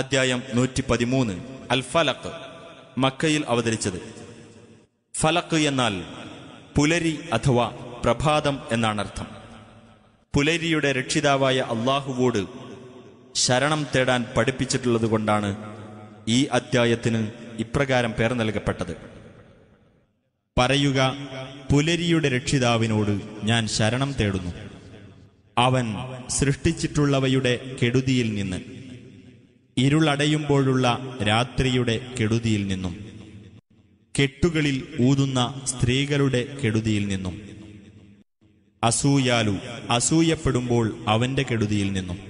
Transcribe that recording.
അധ്യായം നൂറ്റി പതിമൂന്ന് അൽ ഫലക്ക് മക്കയിൽ അവതരിച്ചത് ഫലക്ക് എന്നാൽ പുലരി അഥവാ പ്രഭാതം എന്നാണർത്ഥം പുലരിയുടെ രക്ഷിതാവായ അള്ളാഹുവോട് ശരണം തേടാൻ പഠിപ്പിച്ചിട്ടുള്ളതുകൊണ്ടാണ് ഈ അദ്ധ്യായത്തിന് ഇപ്രകാരം പേർ നൽകപ്പെട്ടത് പറയുക പുലരിയുടെ രക്ഷിതാവിനോട് ഞാൻ ശരണം തേടുന്നു അവൻ സൃഷ്ടിച്ചിട്ടുള്ളവയുടെ കെടുതിയിൽ നിന്ന് ഇരുളടയുമ്പോഴുള്ള രാത്രിയുടെ കെടുതിയിൽ നിന്നും കെട്ടുകളിൽ ഊതുന്ന സ്ത്രീകളുടെ കെടുതിയിൽ നിന്നും അസൂയാലു അസൂയപ്പെടുമ്പോൾ അവന്റെ കെടുതിയിൽ നിന്നും